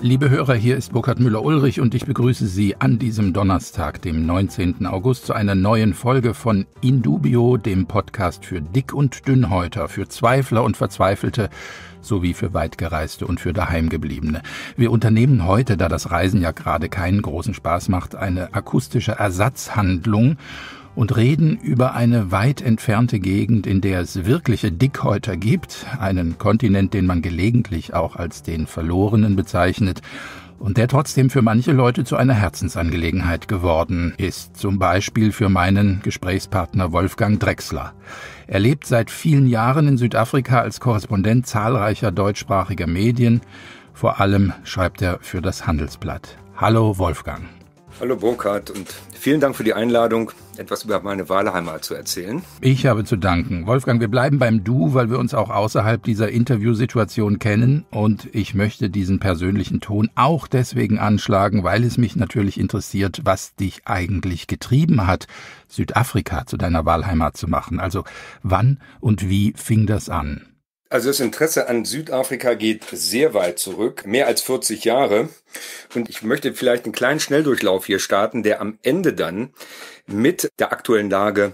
Liebe Hörer, hier ist Burkhard Müller-Ulrich und ich begrüße Sie an diesem Donnerstag, dem 19. August, zu einer neuen Folge von Indubio, dem Podcast für Dick- und Dünnhäuter, für Zweifler und Verzweifelte sowie für Weitgereiste und für Daheimgebliebene. Wir unternehmen heute, da das Reisen ja gerade keinen großen Spaß macht, eine akustische Ersatzhandlung und reden über eine weit entfernte Gegend, in der es wirkliche Dickhäuter gibt, einen Kontinent, den man gelegentlich auch als den Verlorenen bezeichnet, und der trotzdem für manche Leute zu einer Herzensangelegenheit geworden ist, zum Beispiel für meinen Gesprächspartner Wolfgang Drexler. Er lebt seit vielen Jahren in Südafrika als Korrespondent zahlreicher deutschsprachiger Medien, vor allem schreibt er für das Handelsblatt. Hallo Wolfgang. Hallo Burkhard und vielen Dank für die Einladung, etwas über meine Wahlheimat zu erzählen. Ich habe zu danken. Wolfgang, wir bleiben beim Du, weil wir uns auch außerhalb dieser Interviewsituation kennen und ich möchte diesen persönlichen Ton auch deswegen anschlagen, weil es mich natürlich interessiert, was dich eigentlich getrieben hat, Südafrika zu deiner Wahlheimat zu machen. Also wann und wie fing das an? Also das Interesse an Südafrika geht sehr weit zurück, mehr als 40 Jahre. Und ich möchte vielleicht einen kleinen Schnelldurchlauf hier starten, der am Ende dann mit der aktuellen Lage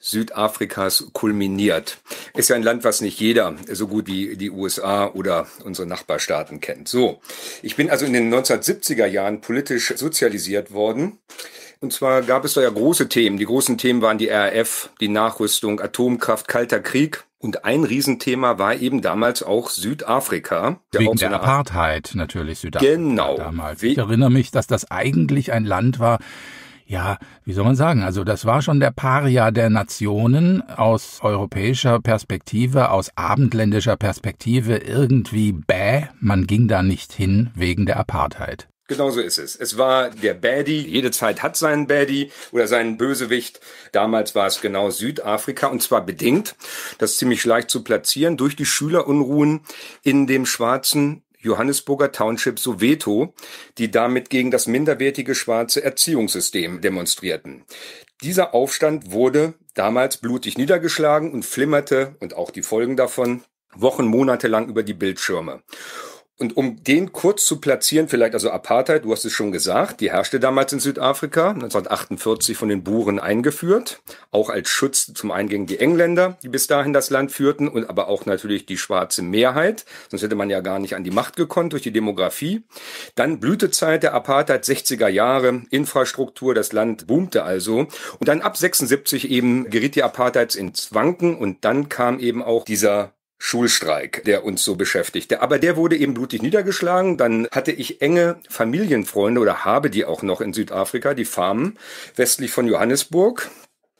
Südafrikas kulminiert. Ist ja ein Land, was nicht jeder so gut wie die USA oder unsere Nachbarstaaten kennt. So, ich bin also in den 1970er Jahren politisch sozialisiert worden. Und zwar gab es da ja große Themen. Die großen Themen waren die RAF, die Nachrüstung, Atomkraft, Kalter Krieg. Und ein Riesenthema war eben damals auch Südafrika. Wegen auch so der Apartheid natürlich Südafrika genau. damals. Ich erinnere mich, dass das eigentlich ein Land war, ja, wie soll man sagen? Also das war schon der Paria der Nationen aus europäischer Perspektive, aus abendländischer Perspektive irgendwie bäh, man ging da nicht hin wegen der Apartheid. Genau so ist es. Es war der Baddie. Jede Zeit hat seinen Baddie oder seinen Bösewicht. Damals war es genau Südafrika und zwar bedingt, das ist ziemlich leicht zu platzieren, durch die Schülerunruhen in dem schwarzen Johannesburger Township Soweto, die damit gegen das minderwertige schwarze Erziehungssystem demonstrierten. Dieser Aufstand wurde damals blutig niedergeschlagen und flimmerte und auch die Folgen davon Wochen, Monate lang über die Bildschirme. Und um den kurz zu platzieren, vielleicht also Apartheid, du hast es schon gesagt, die herrschte damals in Südafrika, 1948 von den Buren eingeführt, auch als Schutz zum einen gegen die Engländer, die bis dahin das Land führten, und aber auch natürlich die schwarze Mehrheit, sonst hätte man ja gar nicht an die Macht gekonnt durch die Demografie. Dann Blütezeit der Apartheid, 60er Jahre, Infrastruktur, das Land boomte also. Und dann ab 76 eben geriet die Apartheid ins Wanken und dann kam eben auch dieser Schulstreik, der uns so beschäftigte. Aber der wurde eben blutig niedergeschlagen. Dann hatte ich enge Familienfreunde oder habe die auch noch in Südafrika, die Farmen westlich von Johannesburg.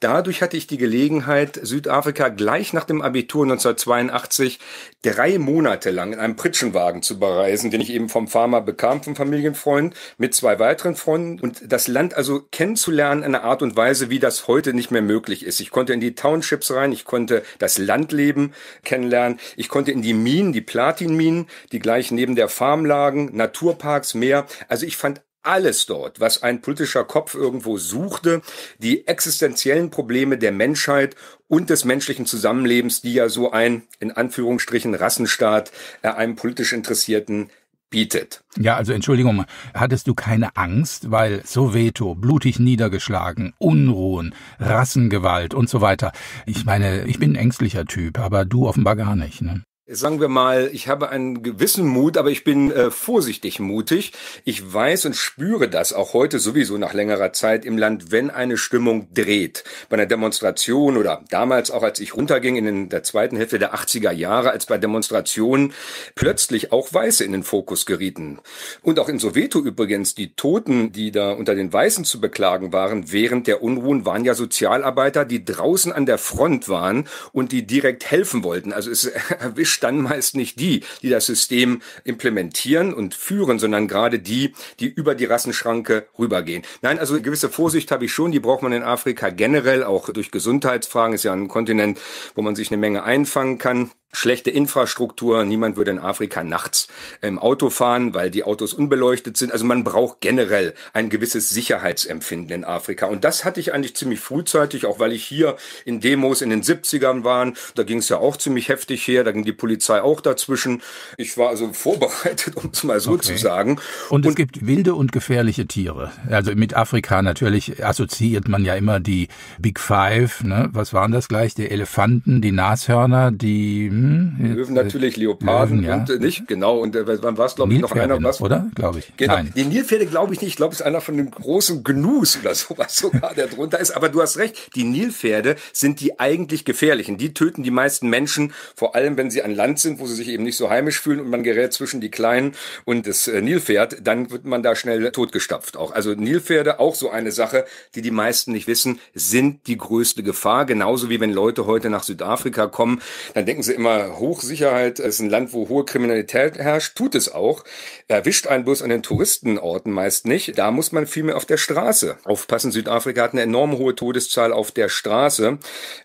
Dadurch hatte ich die Gelegenheit, Südafrika gleich nach dem Abitur 1982 drei Monate lang in einem Pritschenwagen zu bereisen, den ich eben vom Farmer bekam, vom Familienfreund, mit zwei weiteren Freunden und das Land also kennenzulernen in einer Art und Weise, wie das heute nicht mehr möglich ist. Ich konnte in die Townships rein, ich konnte das Landleben kennenlernen, ich konnte in die Minen, die Platinminen, die gleich neben der Farm lagen, Naturparks, Meer. Also ich fand alles dort, was ein politischer Kopf irgendwo suchte, die existenziellen Probleme der Menschheit und des menschlichen Zusammenlebens, die ja so ein, in Anführungsstrichen, Rassenstaat äh, einem politisch Interessierten Bietet. Ja, also Entschuldigung, hattest du keine Angst, weil Soweto, blutig niedergeschlagen, Unruhen, Rassengewalt und so weiter. Ich meine, ich bin ein ängstlicher Typ, aber du offenbar gar nicht. Ne? sagen wir mal, ich habe einen gewissen Mut, aber ich bin äh, vorsichtig mutig. Ich weiß und spüre das auch heute sowieso nach längerer Zeit im Land, wenn eine Stimmung dreht. Bei einer Demonstration oder damals auch, als ich runterging in der zweiten Hälfte der 80er Jahre, als bei Demonstrationen plötzlich auch Weiße in den Fokus gerieten. Und auch in Soweto übrigens, die Toten, die da unter den Weißen zu beklagen waren, während der Unruhen waren ja Sozialarbeiter, die draußen an der Front waren und die direkt helfen wollten. Also es erwischt erwischt dann meist nicht die, die das System implementieren und führen, sondern gerade die, die über die Rassenschranke rübergehen. Nein, also gewisse Vorsicht habe ich schon, die braucht man in Afrika generell, auch durch Gesundheitsfragen, ist ja ein Kontinent, wo man sich eine Menge einfangen kann schlechte Infrastruktur. Niemand würde in Afrika nachts im ähm, Auto fahren, weil die Autos unbeleuchtet sind. Also man braucht generell ein gewisses Sicherheitsempfinden in Afrika. Und das hatte ich eigentlich ziemlich frühzeitig, auch weil ich hier in Demos in den 70ern waren. Da ging es ja auch ziemlich heftig her. Da ging die Polizei auch dazwischen. Ich war also vorbereitet, um es mal so okay. zu sagen. Und, und es gibt wilde und gefährliche Tiere. Also mit Afrika natürlich assoziiert man ja immer die Big Five. Ne? Was waren das gleich? Die Elefanten, die Nashörner, die hm, Mhm, Löwen. Löwen äh, natürlich, Leoparden Löwen, ja. und äh, nicht, genau. Und äh, wann war es, glaube ich, noch einer? Was, oder? Glaube ich. Genau. Nein. Die Nilpferde glaube ich nicht. Ich glaube, es ist einer von dem großen Gnus oder sowas sogar, der drunter ist. Aber du hast recht, die Nilpferde sind die eigentlich gefährlichen. Die töten die meisten Menschen, vor allem wenn sie an Land sind, wo sie sich eben nicht so heimisch fühlen und man gerät zwischen die Kleinen und das äh, Nilpferd, dann wird man da schnell totgestapft auch. Also Nilpferde, auch so eine Sache, die die meisten nicht wissen, sind die größte Gefahr. Genauso wie wenn Leute heute nach Südafrika kommen, dann denken sie immer, ja, Hochsicherheit ist ein Land, wo hohe Kriminalität herrscht, tut es auch. Erwischt einen bloß an den Touristenorten meist nicht. Da muss man vielmehr auf der Straße aufpassen. Südafrika hat eine enorm hohe Todeszahl auf der Straße.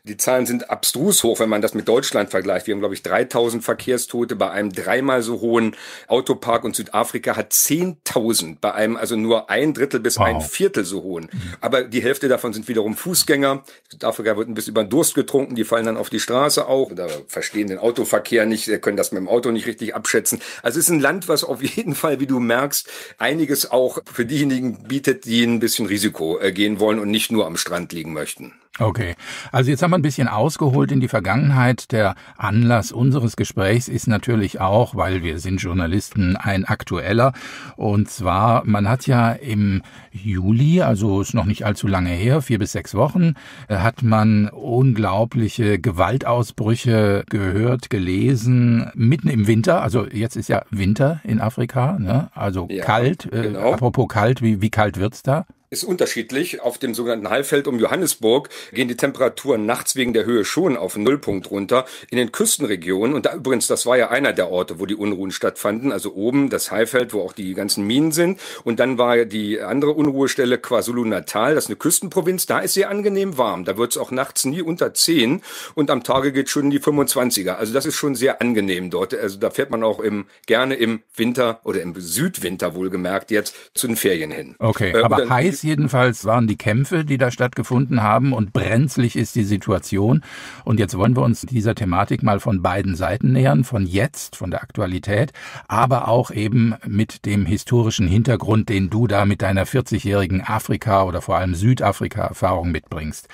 Die Zahlen sind abstrus hoch, wenn man das mit Deutschland vergleicht. Wir haben, glaube ich, 3000 Verkehrstote bei einem dreimal so hohen Autopark und Südafrika hat 10.000 bei einem also nur ein Drittel bis wow. ein Viertel so hohen. Aber die Hälfte davon sind wiederum Fußgänger. Südafrika wird ein bisschen über den Durst getrunken, die fallen dann auf die Straße auch. Da verstehen können den Autoverkehr nicht, können das mit dem Auto nicht richtig abschätzen. Also es ist ein Land, was auf jeden Fall, wie du merkst, einiges auch für diejenigen bietet, die ein bisschen Risiko äh, gehen wollen und nicht nur am Strand liegen möchten. Okay, also jetzt haben wir ein bisschen ausgeholt in die Vergangenheit. Der Anlass unseres Gesprächs ist natürlich auch, weil wir sind Journalisten, ein aktueller. Und zwar, man hat ja im Juli, also ist noch nicht allzu lange her, vier bis sechs Wochen, äh, hat man unglaubliche Gewaltausbrüche gehört, gelesen, mitten im Winter. Also jetzt ist ja Winter in Afrika, ne? also ja, kalt. Äh, genau. apropos kalt, wie, wie kalt wird's da? ist unterschiedlich. Auf dem sogenannten Heilfeld um Johannesburg gehen die Temperaturen nachts wegen der Höhe schon auf Nullpunkt runter. In den Küstenregionen, und da übrigens, das war ja einer der Orte, wo die Unruhen stattfanden, also oben das Heilfeld, wo auch die ganzen Minen sind. Und dann war die andere Unruhestelle KwaZulu-Natal, das ist eine Küstenprovinz, da ist sehr angenehm warm. Da wird es auch nachts nie unter 10 und am Tage geht schon in die 25er. Also das ist schon sehr angenehm dort. Also da fährt man auch im, gerne im Winter oder im Südwinter wohlgemerkt jetzt zu den Ferien hin. Okay, äh, aber heiß ist jedenfalls, waren die Kämpfe, die da stattgefunden haben und brenzlig ist die Situation. Und jetzt wollen wir uns dieser Thematik mal von beiden Seiten nähern, von jetzt, von der Aktualität, aber auch eben mit dem historischen Hintergrund, den du da mit deiner 40-jährigen Afrika oder vor allem Südafrika-Erfahrung mitbringst.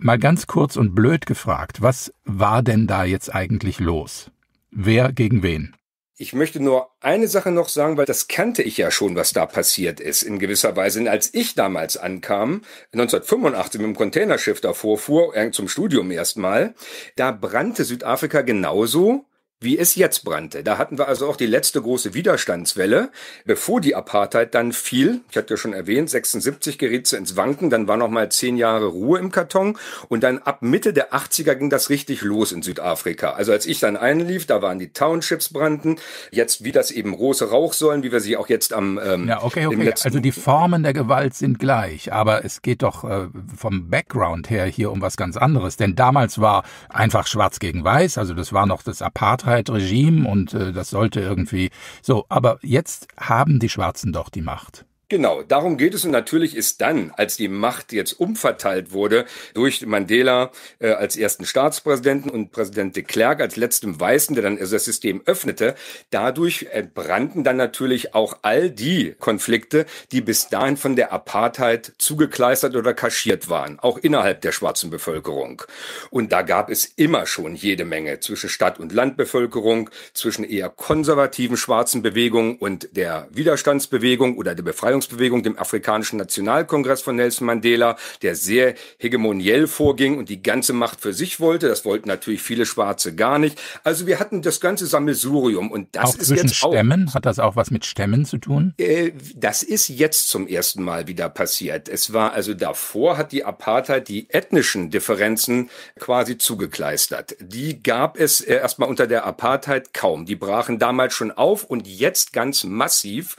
Mal ganz kurz und blöd gefragt, was war denn da jetzt eigentlich los? Wer gegen wen? Ich möchte nur eine Sache noch sagen, weil das kannte ich ja schon, was da passiert ist in gewisser Weise. Denn als ich damals ankam, 1985 mit dem Containerschiff davor fuhr, äh, zum Studium erstmal, da brannte Südafrika genauso wie es jetzt brannte. Da hatten wir also auch die letzte große Widerstandswelle, bevor die Apartheid dann fiel. Ich hatte ja schon erwähnt, 76 geriet sie ins Wanken, dann war noch mal zehn Jahre Ruhe im Karton und dann ab Mitte der 80er ging das richtig los in Südafrika. Also als ich dann einlief, da waren die Townships brannten. Jetzt wie das eben große Rauchsäulen, wie wir sie auch jetzt am ähm, ja okay okay. Also die Formen der Gewalt sind gleich, aber es geht doch äh, vom Background her hier um was ganz anderes. Denn damals war einfach Schwarz gegen Weiß, also das war noch das Apartheid Freiheit, Regime und äh, das sollte irgendwie so. Aber jetzt haben die Schwarzen doch die Macht. Genau, darum geht es und natürlich ist dann, als die Macht jetzt umverteilt wurde durch Mandela äh, als ersten Staatspräsidenten und Präsident de Klerk als letzten Weißen, der dann also das System öffnete, dadurch entbrannten dann natürlich auch all die Konflikte, die bis dahin von der Apartheid zugekleistert oder kaschiert waren, auch innerhalb der schwarzen Bevölkerung. Und da gab es immer schon jede Menge zwischen Stadt- und Landbevölkerung, zwischen eher konservativen schwarzen Bewegungen und der Widerstandsbewegung oder der Befreiung Befreiungsbewegung, dem afrikanischen Nationalkongress von Nelson Mandela, der sehr hegemoniell vorging und die ganze Macht für sich wollte. Das wollten natürlich viele Schwarze gar nicht. Also wir hatten das ganze Sammelsurium und das auch ist zwischen jetzt auch, Stämmen hat das auch was mit Stämmen zu tun? Äh, das ist jetzt zum ersten Mal wieder passiert. Es war also davor hat die Apartheid die ethnischen Differenzen quasi zugekleistert. Die gab es äh, erstmal unter der Apartheid kaum. Die brachen damals schon auf und jetzt ganz massiv.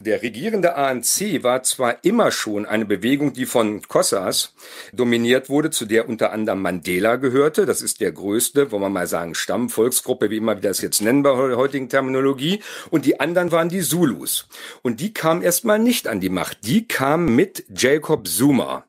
Der regierende ANC C war zwar immer schon eine Bewegung, die von Cossas dominiert wurde, zu der unter anderem Mandela gehörte. Das ist der größte, wollen wir mal sagen, Stamm, Volksgruppe, wie immer wir das jetzt nennen bei heutigen Terminologie. Und die anderen waren die Zulus. Und die kamen erstmal nicht an die Macht. Die kamen mit Jacob Zuma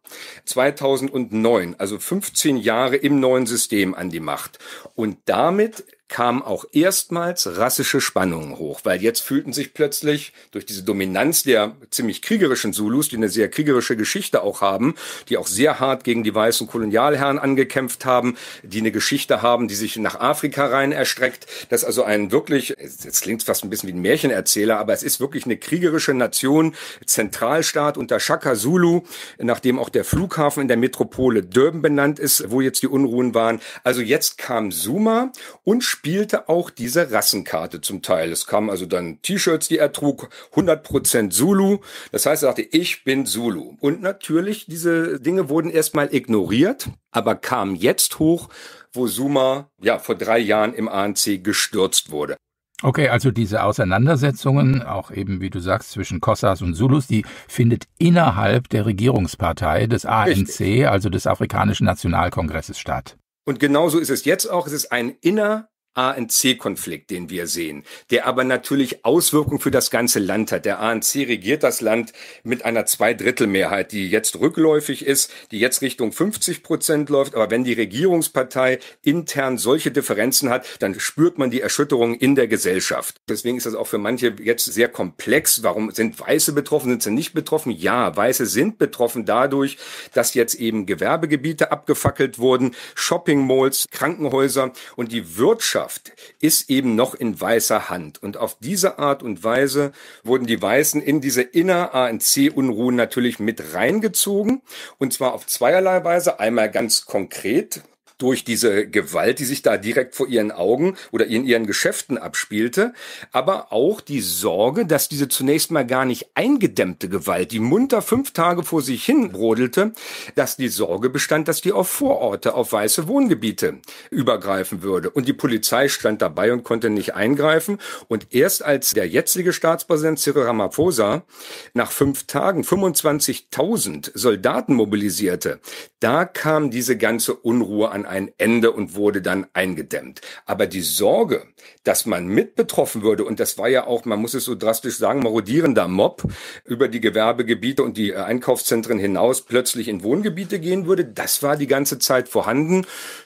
2009, also 15 Jahre im neuen System an die Macht. Und damit kam auch erstmals rassische Spannungen hoch, weil jetzt fühlten sich plötzlich durch diese Dominanz der ziemlich kriegerischen Zulus, die eine sehr kriegerische Geschichte auch haben, die auch sehr hart gegen die weißen Kolonialherren angekämpft haben, die eine Geschichte haben, die sich nach Afrika rein erstreckt, dass also ein wirklich, jetzt klingt es fast ein bisschen wie ein Märchenerzähler, aber es ist wirklich eine kriegerische Nation, Zentralstaat unter Shaka Zulu, nachdem auch der Flughafen in der Metropole Durban benannt ist, wo jetzt die Unruhen waren. Also jetzt kam Suma und spielte auch diese Rassenkarte zum Teil. Es kamen also dann T-Shirts, die er trug, 100% Zulu. Das heißt, er sagte, ich bin Zulu. Und natürlich, diese Dinge wurden erstmal ignoriert, aber kamen jetzt hoch, wo Suma ja vor drei Jahren im ANC gestürzt wurde. Okay, also diese Auseinandersetzungen, auch eben wie du sagst, zwischen Kossas und Zulus, die findet innerhalb der Regierungspartei des ANC, Richtig. also des Afrikanischen Nationalkongresses statt. Und genauso ist es jetzt auch. Es ist ein inner ANC-Konflikt, den wir sehen, der aber natürlich Auswirkungen für das ganze Land hat. Der ANC regiert das Land mit einer Zweidrittelmehrheit, die jetzt rückläufig ist, die jetzt Richtung 50 Prozent läuft. Aber wenn die Regierungspartei intern solche Differenzen hat, dann spürt man die Erschütterung in der Gesellschaft. Deswegen ist das auch für manche jetzt sehr komplex. Warum sind Weiße betroffen? Sind sie nicht betroffen? Ja, Weiße sind betroffen dadurch, dass jetzt eben Gewerbegebiete abgefackelt wurden, Shopping Malls, Krankenhäuser und die Wirtschaft Herrschaft ist eben noch in weißer Hand. Und auf diese Art und Weise wurden die Weißen in diese Inner-ANC-Unruhen natürlich mit reingezogen. Und zwar auf zweierlei Weise. Einmal ganz konkret durch diese Gewalt, die sich da direkt vor ihren Augen oder in ihren Geschäften abspielte, aber auch die Sorge, dass diese zunächst mal gar nicht eingedämmte Gewalt, die munter fünf Tage vor sich hin brodelte, dass die Sorge bestand, dass die auf Vororte, auf weiße Wohngebiete übergreifen würde. Und die Polizei stand dabei und konnte nicht eingreifen. Und erst als der jetzige Staatspräsident Cyril Ramaphosa nach fünf Tagen 25.000 Soldaten mobilisierte, da kam diese ganze Unruhe an ein Ende und wurde dann eingedämmt. Aber die Sorge, dass man mit betroffen würde, und das war ja auch, man muss es so drastisch sagen, marodierender Mob über die Gewerbegebiete und die äh, Einkaufszentren hinaus plötzlich in Wohngebiete gehen würde, das war die ganze Zeit vorhanden.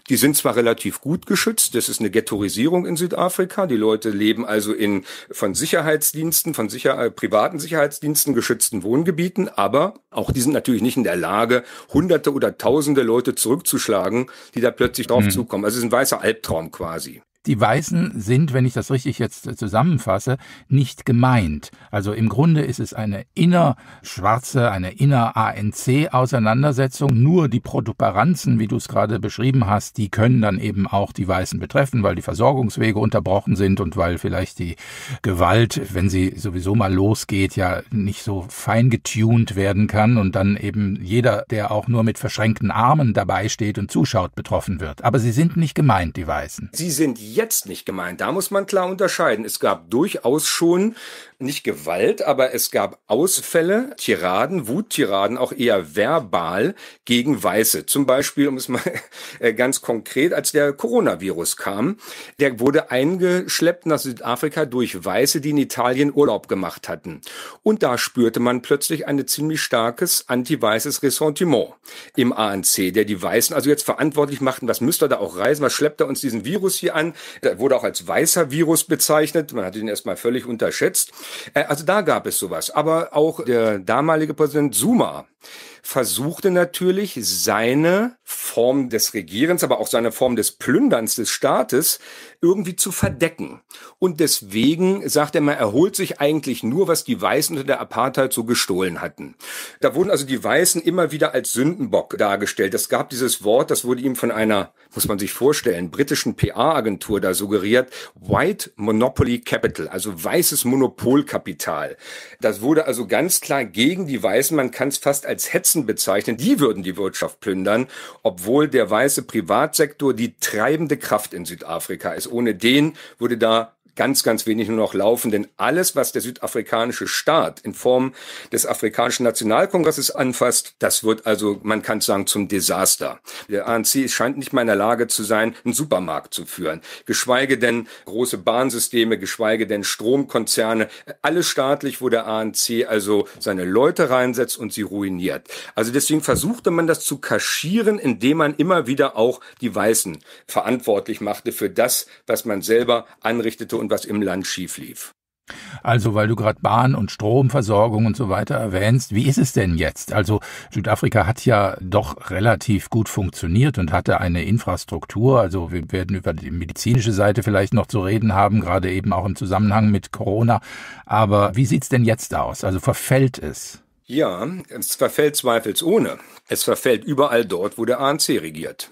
Die sind zwar relativ gut geschützt, das ist eine Ghettoisierung in Südafrika, die Leute leben also in von Sicherheitsdiensten, von sicher, äh, privaten Sicherheitsdiensten geschützten Wohngebieten, aber auch die sind natürlich nicht in der Lage, hunderte oder tausende Leute zurückzuschlagen, die da plötzlich drauf mhm. zukommen. Also es ist ein weißer Albtraum quasi. Die Weißen sind, wenn ich das richtig jetzt äh, zusammenfasse, nicht gemeint. Also im Grunde ist es eine innerschwarze, eine inner-ANC-Auseinandersetzung. Nur die Protuberanzen, wie du es gerade beschrieben hast, die können dann eben auch die Weißen betreffen, weil die Versorgungswege unterbrochen sind und weil vielleicht die Gewalt, wenn sie sowieso mal losgeht, ja nicht so fein getuned werden kann und dann eben jeder, der auch nur mit verschränkten Armen dabei steht und zuschaut, betroffen wird. Aber sie sind nicht gemeint, die Weißen. Sie sind jetzt nicht gemeint. Da muss man klar unterscheiden. Es gab durchaus schon nicht Gewalt, aber es gab Ausfälle, Tiraden, Wuttiraden, auch eher verbal gegen Weiße. Zum Beispiel, um es mal äh, ganz konkret, als der Coronavirus kam, der wurde eingeschleppt nach Südafrika durch Weiße, die in Italien Urlaub gemacht hatten. Und da spürte man plötzlich ein ziemlich starkes anti-weißes Ressentiment im ANC, der die Weißen also jetzt verantwortlich machten, was müsste ihr da auch reisen, was schleppt er uns diesen Virus hier an, er wurde auch als weißer Virus bezeichnet. Man hat ihn erstmal völlig unterschätzt. Äh, also da gab es sowas. Aber auch der damalige Präsident Zuma, versuchte natürlich seine Form des Regierens, aber auch seine Form des Plünderns des Staates irgendwie zu verdecken. Und deswegen sagt er, man erholt sich eigentlich nur, was die Weißen unter der Apartheid so gestohlen hatten. Da wurden also die Weißen immer wieder als Sündenbock dargestellt. Es gab dieses Wort, das wurde ihm von einer, muss man sich vorstellen, britischen PA-Agentur da suggeriert, White Monopoly Capital, also weißes Monopolkapital. Das wurde also ganz klar gegen die Weißen, man kann es fast als Hetz Weißen bezeichnen, die würden die Wirtschaft plündern, obwohl der weiße Privatsektor die treibende Kraft in Südafrika ist. Ohne den würde da ganz, ganz wenig nur noch laufen. Denn alles, was der südafrikanische Staat in Form des Afrikanischen Nationalkongresses anfasst, das wird also, man kann sagen, zum Desaster. Der ANC scheint nicht mal in der Lage zu sein, einen Supermarkt zu führen. Geschweige denn große Bahnsysteme, geschweige denn Stromkonzerne. Alles staatlich, wo der ANC also seine Leute reinsetzt und sie ruiniert. Also deswegen versuchte man das zu kaschieren, indem man immer wieder auch die Weißen verantwortlich machte für das, was man selber anrichtete und was im Land schief lief. Also, weil du gerade Bahn- und Stromversorgung und so weiter erwähnst, wie ist es denn jetzt? Also, Südafrika hat ja doch relativ gut funktioniert und hatte eine Infrastruktur. Also, wir werden über die medizinische Seite vielleicht noch zu reden haben, gerade eben auch im Zusammenhang mit Corona. Aber wie sieht es denn jetzt aus? Also, verfällt es? Ja, es verfällt zweifelsohne. Es verfällt überall dort, wo der ANC regiert.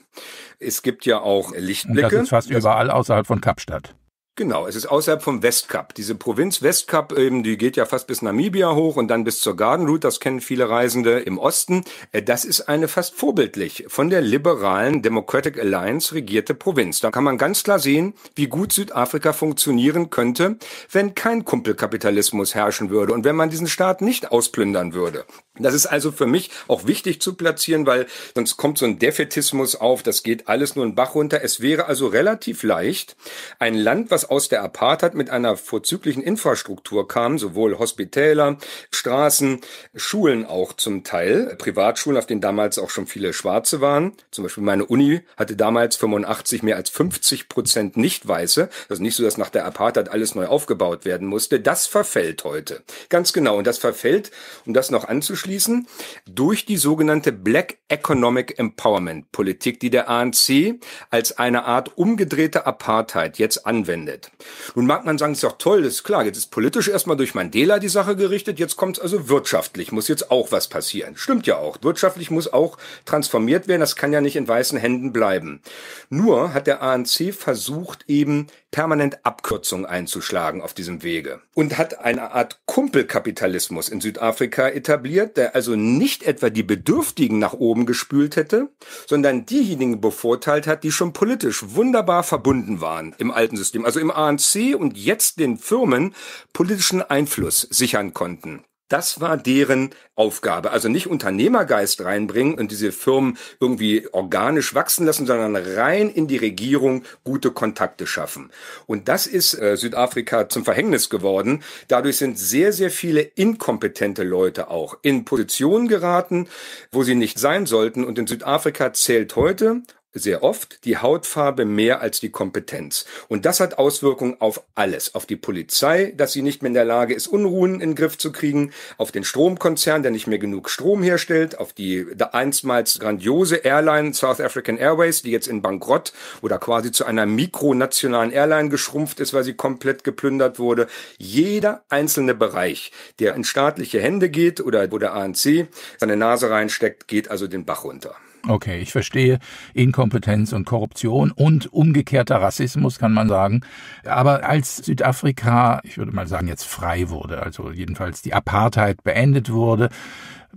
Es gibt ja auch Lichtblicke. Und das ist fast überall außerhalb von Kapstadt. Genau, es ist außerhalb vom Westkap. Diese Provinz Westkap, eben, ähm, die geht ja fast bis Namibia hoch und dann bis zur Garden Route, das kennen viele Reisende im Osten. Äh, das ist eine fast vorbildlich von der liberalen Democratic Alliance regierte Provinz. Da kann man ganz klar sehen, wie gut Südafrika funktionieren könnte, wenn kein Kumpelkapitalismus herrschen würde und wenn man diesen Staat nicht ausplündern würde. Das ist also für mich auch wichtig zu platzieren, weil sonst kommt so ein Defetismus auf, das geht alles nur in Bach runter. Es wäre also relativ leicht, ein Land, was aus der Apartheid mit einer vorzüglichen Infrastruktur kam, sowohl Hospitäler, Straßen, Schulen auch zum Teil, Privatschulen, auf denen damals auch schon viele Schwarze waren. Zum Beispiel meine Uni hatte damals 85 mehr als 50 Prozent Nicht-Weiße. Das ist nicht so, dass nach der Apartheid alles neu aufgebaut werden musste. Das verfällt heute. Ganz genau. Und das verfällt, um das noch anzuschauen, auszuschließen durch die sogenannte Black Economic Empowerment Politik, die der ANC als eine Art umgedrehte Apartheid jetzt anwendet. Nun mag man sagen, ist doch toll, ist klar, jetzt ist politisch erstmal durch Mandela die Sache gerichtet, jetzt kommt es also wirtschaftlich, muss jetzt auch was passieren. Stimmt ja auch, wirtschaftlich muss auch transformiert werden, das kann ja nicht in weißen Händen bleiben. Nur hat der ANC versucht eben permanent Abkürzungen einzuschlagen auf diesem Wege und hat eine Art Kumpelkapitalismus in Südafrika etabliert, Schnitt, also nicht etwa die Bedürftigen nach oben gespült hätte, sondern diejenigen bevorteilt hat, die schon politisch wunderbar verbunden waren im alten System, also im ANC und jetzt den Firmen politischen Einfluss sichern konnten. Das war deren Aufgabe. Also nicht Unternehmergeist reinbringen und diese Firmen irgendwie organisch wachsen lassen, sondern rein in die Regierung gute Kontakte schaffen. Und das ist äh, Südafrika zum Verhängnis geworden. Dadurch sind sehr, sehr viele inkompetente Leute auch in Positionen geraten, wo sie nicht sein sollten. Und in Südafrika zählt heute, sehr oft die Hautfarbe mehr als die Kompetenz. Und das hat Auswirkungen auf alles. Auf die Polizei, dass sie nicht mehr in der Lage ist, Unruhen in den Griff zu kriegen, auf den Stromkonzern, der nicht mehr genug Strom herstellt, auf die einstmals grandiose Airline South African Airways, die jetzt in Bankrott oder quasi zu einer mikronationalen Airline geschrumpft ist, weil sie komplett geplündert wurde. Jeder einzelne Bereich, der in staatliche Hände geht oder wo der ANC seine Nase reinsteckt, geht also den Bach runter. Okay, ich verstehe Inkompetenz und Korruption und umgekehrter Rassismus, kann man sagen. Aber als Südafrika, ich würde mal sagen, jetzt frei wurde, also jedenfalls die Apartheid beendet wurde,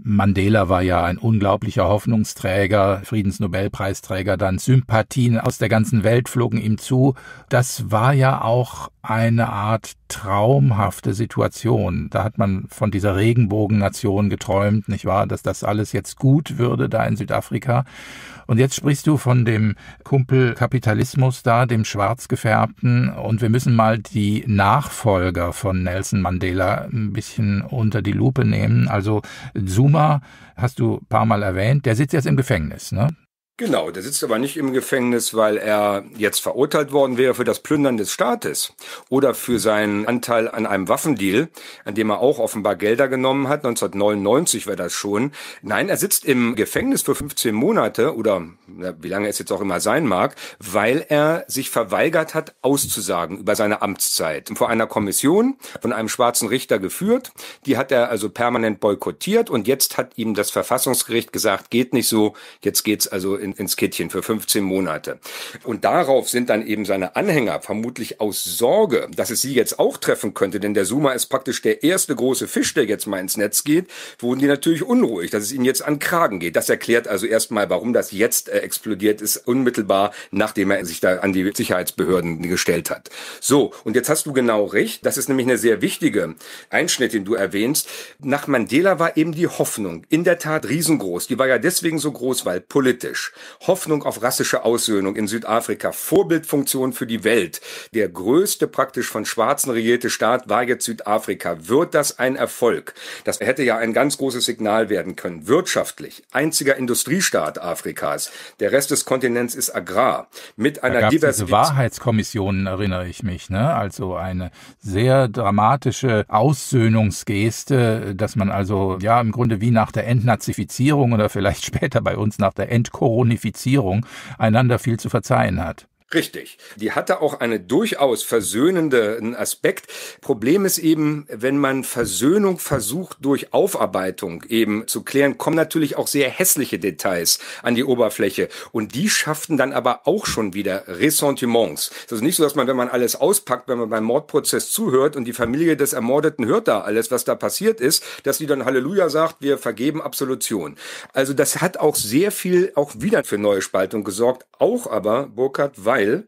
Mandela war ja ein unglaublicher Hoffnungsträger, Friedensnobelpreisträger, dann Sympathien aus der ganzen Welt flogen ihm zu. Das war ja auch eine Art traumhafte Situation. Da hat man von dieser Regenbogennation geträumt, nicht wahr, dass das alles jetzt gut würde da in Südafrika. Und jetzt sprichst du von dem Kumpelkapitalismus da, dem schwarz gefärbten. Und wir müssen mal die Nachfolger von Nelson Mandela ein bisschen unter die Lupe nehmen. Also Zuma hast du ein paar Mal erwähnt. Der sitzt jetzt im Gefängnis, ne? Genau, der sitzt aber nicht im Gefängnis, weil er jetzt verurteilt worden wäre für das Plündern des Staates oder für seinen Anteil an einem Waffendeal, an dem er auch offenbar Gelder genommen hat. 1999 war das schon. Nein, er sitzt im Gefängnis für 15 Monate oder wie lange es jetzt auch immer sein mag, weil er sich verweigert hat, auszusagen über seine Amtszeit. Vor einer Kommission von einem schwarzen Richter geführt. Die hat er also permanent boykottiert und jetzt hat ihm das Verfassungsgericht gesagt, geht nicht so, jetzt geht's also in, ins Kittchen für 15 Monate. Und darauf sind dann eben seine Anhänger vermutlich aus Sorge, dass es sie jetzt auch treffen könnte, denn der Suma ist praktisch der erste große Fisch, der jetzt mal ins Netz geht, wurden die natürlich unruhig, dass es ihnen jetzt an Kragen geht. Das erklärt also erstmal, warum das jetzt äh, explodiert ist, unmittelbar nachdem er sich da an die Sicherheitsbehörden gestellt hat. So, und jetzt hast du genau recht, das ist nämlich eine sehr wichtige Einschnitt, den du erwähnst. Nach Mandela war eben die Hoffnung in der Tat riesengroß. Die war ja deswegen so groß, weil politisch. Hoffnung auf rassische Aussöhnung in Südafrika, Vorbildfunktion für die Welt. Der größte praktisch von Schwarzen regierte Staat war jetzt Südafrika. Wird das ein Erfolg? Das hätte ja ein ganz großes Signal werden können. Wirtschaftlich, einziger Industriestaat Afrikas. Der Rest des Kontinents ist Agrar. Mit einer da Diversität. Diese Wahrheitskommissionen erinnere ich mich, ne? Also eine sehr dramatische Aussöhnungsgeste, dass man also ja im Grunde wie nach der Entnazifizierung oder vielleicht später bei uns nach der Entkoron Unifizierung einander viel zu verzeihen hat. Richtig. Die hatte auch einen durchaus versöhnenden Aspekt. Problem ist eben, wenn man Versöhnung versucht durch Aufarbeitung eben zu klären, kommen natürlich auch sehr hässliche Details an die Oberfläche. Und die schafften dann aber auch schon wieder Ressentiments. Es ist nicht so, dass man, wenn man alles auspackt, wenn man beim Mordprozess zuhört und die Familie des Ermordeten hört da alles, was da passiert ist, dass die dann Halleluja sagt, wir vergeben Absolution. Also das hat auch sehr viel auch wieder für neue Spaltung gesorgt. Auch aber, Burkhard, weil weil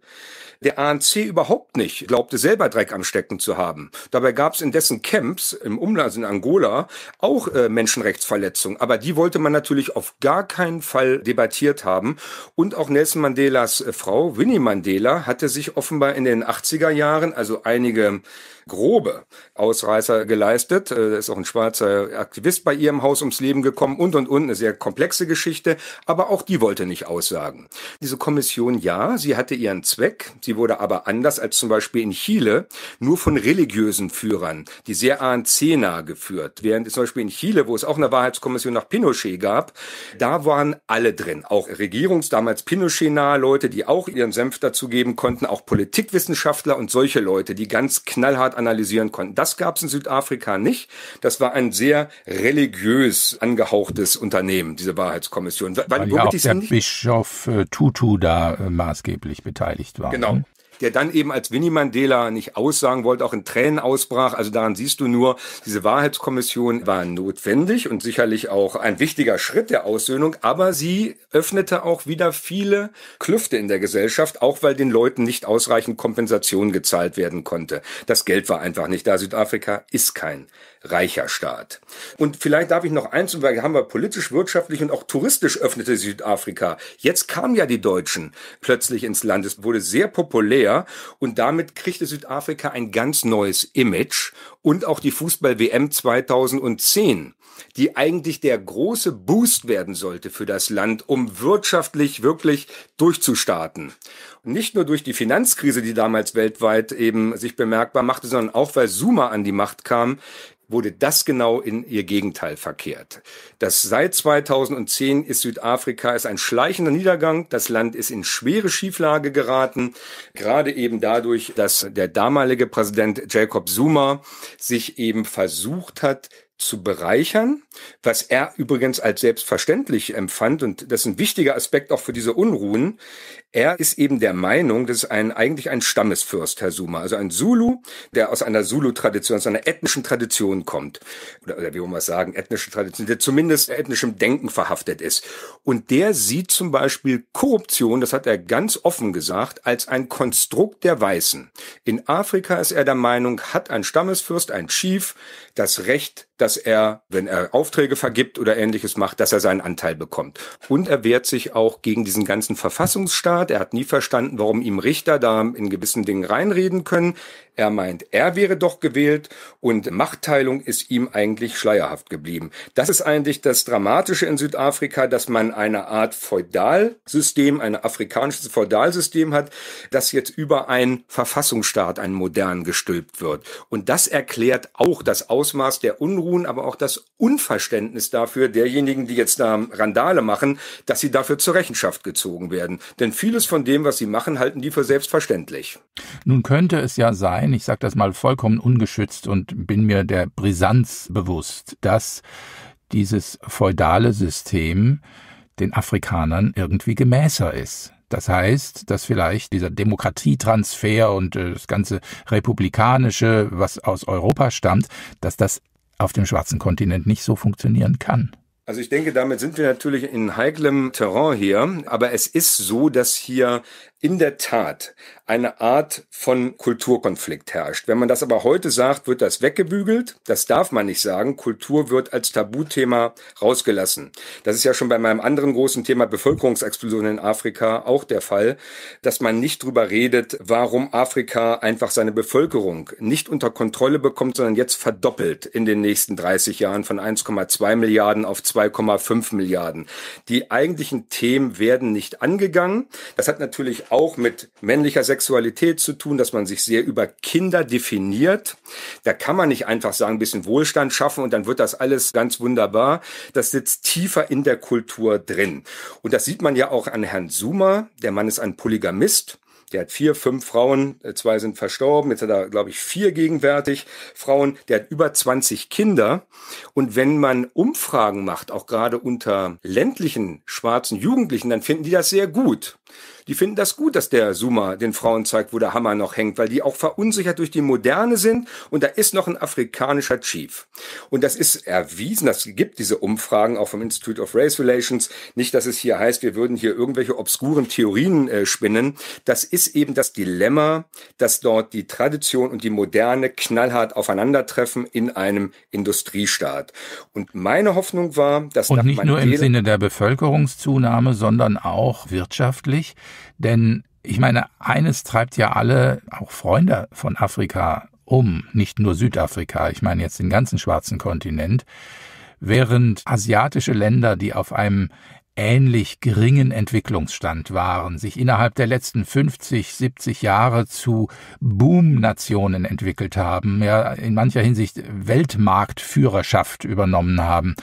der ANC überhaupt nicht glaubte selber Dreck am Stecken zu haben. Dabei gab es in dessen Camps im Umland also in Angola auch äh, Menschenrechtsverletzungen. Aber die wollte man natürlich auf gar keinen Fall debattiert haben. Und auch Nelson Mandelas äh, Frau Winnie Mandela hatte sich offenbar in den 80er Jahren, also einige grobe Ausreißer geleistet. Äh, da ist auch ein schwarzer Aktivist bei ihrem Haus ums Leben gekommen und, und, und. Eine sehr komplexe Geschichte. Aber auch die wollte nicht aussagen. Diese Kommission, ja, sie hatte ihren Zweck. Sie wurde aber anders als zum Beispiel in Chile nur von religiösen Führern, die sehr ANC-nah geführt. Während zum Beispiel in Chile, wo es auch eine Wahrheitskommission nach Pinochet gab, da waren alle drin. Auch Regierungs-, damals Pinochet-nahe Leute, die auch ihren Senf dazugeben konnten, auch Politikwissenschaftler und solche Leute, die ganz knallhart analysieren konnten. Das gab es in Südafrika nicht. Das war ein sehr religiös angehauchtes Unternehmen, diese Wahrheitskommission. Weil, weil ja auch der Bischof äh, Tutu da äh, maßgeblich beteiligt war. Genau, ne? der dann eben als Winnie Mandela nicht aussagen wollte, auch in Tränen ausbrach. Also daran siehst du nur, diese Wahrheitskommission war notwendig und sicherlich auch ein wichtiger Schritt der Aussöhnung, aber sie öffnete auch wieder viele Klüfte in der Gesellschaft, auch weil den Leuten nicht ausreichend Kompensation gezahlt werden konnte. Das Geld war einfach nicht da. Südafrika ist kein reicher Staat. Und vielleicht darf ich noch eins, weil haben wir politisch, wirtschaftlich und auch touristisch öffnete Südafrika. Jetzt kamen ja die Deutschen plötzlich ins Land. Es wurde sehr populär und damit kriegte Südafrika ein ganz neues Image und auch die Fußball-WM 2010 die eigentlich der große Boost werden sollte für das Land, um wirtschaftlich wirklich durchzustarten. nicht nur durch die Finanzkrise, die damals weltweit eben sich bemerkbar machte, sondern auch weil Zuma an die Macht kam, wurde das genau in ihr Gegenteil verkehrt. Das seit 2010 ist Südafrika ist ein schleichender Niedergang. Das Land ist in schwere Schieflage geraten, gerade eben dadurch, dass der damalige Präsident Jacob Zuma sich eben versucht hat, zu bereichern, was er übrigens als selbstverständlich empfand, und das ist ein wichtiger Aspekt auch für diese Unruhen. Er ist eben der Meinung, das ist ein, eigentlich ein Stammesfürst, Herr Suma, also ein Zulu, der aus einer Zulu-Tradition, aus einer ethnischen Tradition kommt. Oder, oder wie wollen wir es sagen, ethnische Tradition, der zumindest ethnischem Denken verhaftet ist. Und der sieht zum Beispiel Korruption, das hat er ganz offen gesagt, als ein Konstrukt der Weißen. In Afrika ist er der Meinung, hat ein Stammesfürst, ein Chief, das Recht, dass er, wenn er Aufträge vergibt oder ähnliches macht, dass er seinen Anteil bekommt. Und er wehrt sich auch gegen diesen ganzen Verfassungsstaat hat. Er hat nie verstanden, warum ihm Richter da in gewissen Dingen reinreden können. Er meint, er wäre doch gewählt und Machtteilung ist ihm eigentlich schleierhaft geblieben. Das ist eigentlich das Dramatische in Südafrika, dass man eine Art Feudalsystem, ein afrikanisches Feudalsystem hat, das jetzt über einen Verfassungsstaat, einen modernen, gestülpt wird. Und das erklärt auch das Ausmaß der Unruhen, aber auch das Unverständnis dafür derjenigen, die jetzt da Randale machen, dass sie dafür zur Rechenschaft gezogen werden. Denn vieles von dem, was sie machen, halten die für selbstverständlich. Nun könnte es ja sein, sein. Ich sage das mal vollkommen ungeschützt und bin mir der Brisanz bewusst, dass dieses feudale System den Afrikanern irgendwie gemäßer ist. Das heißt, dass vielleicht dieser Demokratietransfer und äh, das ganze Republikanische, was aus Europa stammt, dass das auf dem schwarzen Kontinent nicht so funktionieren kann. Also ich denke, damit sind wir natürlich in heiklem Terrain hier, aber es ist so, dass hier in der Tat eine Art von Kulturkonflikt herrscht. Wenn man das aber heute sagt, wird das weggebügelt. Das darf man nicht sagen. Kultur wird als Tabuthema rausgelassen. Das ist ja schon bei meinem anderen großen Thema Bevölkerungsexplosion in Afrika auch der Fall, dass man nicht drüber redet, warum Afrika einfach seine Bevölkerung nicht unter Kontrolle bekommt, sondern jetzt verdoppelt in den nächsten 30 Jahren von 1,2 Milliarden auf 2,5 Milliarden. Die eigentlichen Themen werden nicht angegangen. Das hat natürlich auch mit männlicher Sexualität zu tun, dass man sich sehr über Kinder definiert. Da kann man nicht einfach sagen, ein bisschen Wohlstand schaffen und dann wird das alles ganz wunderbar. Das sitzt tiefer in der Kultur drin. Und das sieht man ja auch an Herrn Sumer. Der Mann ist ein Polygamist. Der hat vier, fünf Frauen, äh, zwei sind verstorben, jetzt hat er, glaube ich, vier gegenwärtig Frauen. Der hat über 20 Kinder. Und wenn man Umfragen macht, auch gerade unter ländlichen schwarzen Jugendlichen, dann finden die das sehr gut. Die finden das gut, dass der Suma den Frauen zeigt, wo der Hammer noch hängt, weil die auch verunsichert durch die Moderne sind und da ist noch ein afrikanischer Chief. Und das ist erwiesen, das gibt diese Umfragen auch vom Institute of Race Relations. Nicht, dass es hier heißt, wir würden hier irgendwelche obskuren Theorien äh, spinnen. Das ist eben das Dilemma, dass dort die Tradition und die Moderne knallhart aufeinandertreffen in einem Industriestaat. Und meine Hoffnung war, dass... Und nicht nur im Sinne der Bevölkerungszunahme, sondern auch wirtschaftlich natürlich, denn ich meine, eines treibt ja alle, auch Freunde von Afrika, um, nicht nur Südafrika, ich meine jetzt den ganzen schwarzen Kontinent, während asiatische Länder, die auf einem ähnlich geringen Entwicklungsstand waren, sich innerhalb der letzten 50, 70 Jahre zu Boom-Nationen entwickelt haben, ja in mancher Hinsicht Weltmarktführerschaft übernommen haben,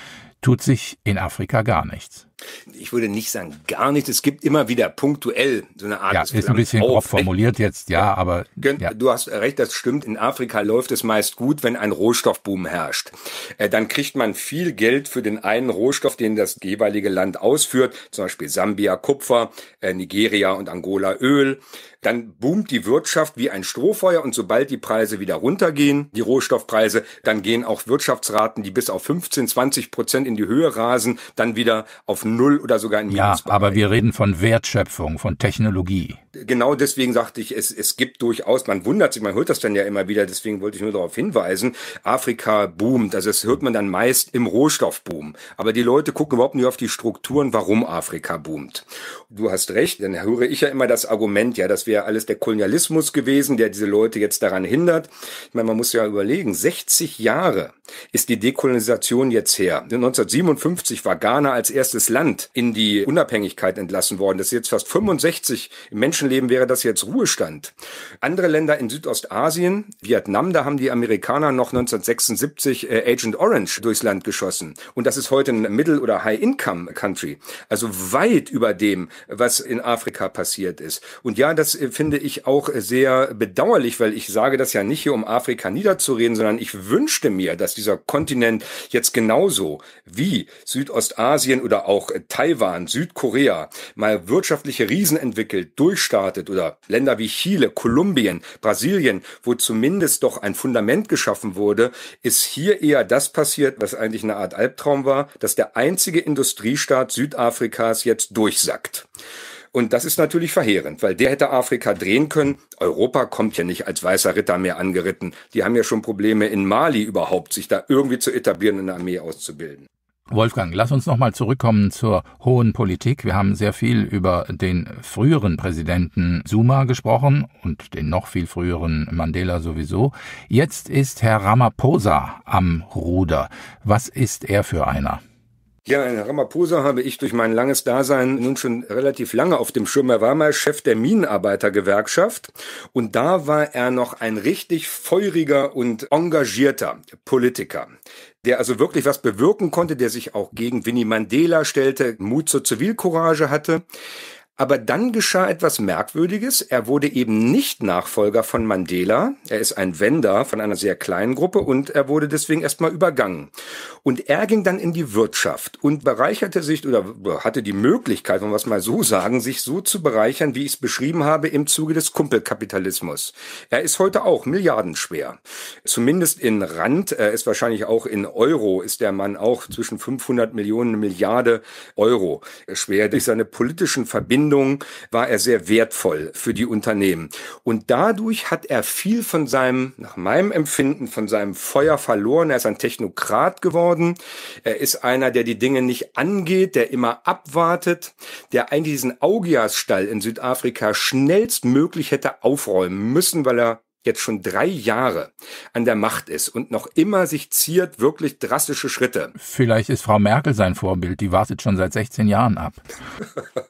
tut sich in Afrika gar nichts ich würde nicht sagen gar nicht, es gibt immer wieder punktuell so eine Art. Ja, ist ein bisschen grob formuliert jetzt, ja, aber. Ja. Du hast recht, das stimmt. In Afrika läuft es meist gut, wenn ein Rohstoffboom herrscht. Äh, dann kriegt man viel Geld für den einen Rohstoff, den das jeweilige Land ausführt, zum Beispiel Sambia Kupfer, äh, Nigeria und Angola Öl dann boomt die Wirtschaft wie ein Strohfeuer und sobald die Preise wieder runtergehen, die Rohstoffpreise, dann gehen auch Wirtschaftsraten, die bis auf 15, 20 Prozent in die Höhe rasen, dann wieder auf Null oder sogar in Ja, aber wir reden von Wertschöpfung, von Technologie. Genau deswegen sagte ich, es, es gibt durchaus, man wundert sich, man hört das dann ja immer wieder, deswegen wollte ich nur darauf hinweisen, Afrika boomt, also das hört man dann meist im Rohstoffboom. Aber die Leute gucken überhaupt nicht auf die Strukturen, warum Afrika boomt. Du hast recht, dann höre ich ja immer das Argument, ja, dass wir ja alles der Kolonialismus gewesen, der diese Leute jetzt daran hindert. Ich meine, man muss ja überlegen, 60 Jahre ist die Dekolonisation jetzt her. 1957 war Ghana als erstes Land in die Unabhängigkeit entlassen worden. Das ist jetzt fast 65. Im Menschenleben wäre das jetzt Ruhestand. Andere Länder in Südostasien, Vietnam, da haben die Amerikaner noch 1976 äh, Agent Orange durchs Land geschossen. Und das ist heute ein Middle- oder High-Income-Country. Also weit über dem, was in Afrika passiert ist. Und ja, das finde ich auch sehr bedauerlich, weil ich sage das ja nicht hier, um Afrika niederzureden, sondern ich wünschte mir, dass dieser Kontinent jetzt genauso wie Südostasien oder auch Taiwan, Südkorea mal wirtschaftliche Riesen entwickelt, durchstartet oder Länder wie Chile, Kolumbien, Brasilien, wo zumindest doch ein Fundament geschaffen wurde, ist hier eher das passiert, was eigentlich eine Art Albtraum war, dass der einzige Industriestaat Südafrikas jetzt durchsackt. Und das ist natürlich verheerend, weil der hätte Afrika drehen können. Europa kommt ja nicht als weißer Ritter mehr angeritten. Die haben ja schon Probleme in Mali überhaupt, sich da irgendwie zu etablieren und eine Armee auszubilden. Wolfgang, lass uns nochmal zurückkommen zur hohen Politik. Wir haben sehr viel über den früheren Präsidenten Suma gesprochen und den noch viel früheren Mandela sowieso. Jetzt ist Herr Ramaphosa am Ruder. Was ist er für einer? Ja, in Ramaphosa habe ich durch mein langes Dasein nun schon relativ lange auf dem Schirm. Er war mal Chef der Minenarbeitergewerkschaft und da war er noch ein richtig feuriger und engagierter Politiker der also wirklich was bewirken konnte, der sich auch gegen Winnie Mandela stellte, Mut zur Zivilcourage hatte. Aber dann geschah etwas Merkwürdiges. Er wurde eben nicht Nachfolger von Mandela. Er ist ein Wender von einer sehr kleinen Gruppe und er wurde deswegen erstmal übergangen. Und er ging dann in die Wirtschaft und bereicherte sich oder hatte die Möglichkeit, wenn wir es mal so sagen, sich so zu bereichern, wie ich es beschrieben habe, im Zuge des Kumpelkapitalismus. Er ist heute auch milliardenschwer. Zumindest in Rand, er ist wahrscheinlich auch in Euro, ist der Mann auch zwischen 500 Millionen Milliarde Euro schwer durch seine politischen Verbindungen Erfindung war er sehr wertvoll für die Unternehmen. Und dadurch hat er viel von seinem, nach meinem Empfinden, von seinem Feuer verloren. Er ist ein Technokrat geworden. Er ist einer, der die Dinge nicht angeht, der immer abwartet, der eigentlich diesen Augias-Stall in Südafrika schnellstmöglich hätte aufräumen müssen, weil er jetzt schon drei Jahre an der Macht ist und noch immer sich ziert, wirklich drastische Schritte. Vielleicht ist Frau Merkel sein Vorbild, die wartet schon seit 16 Jahren ab.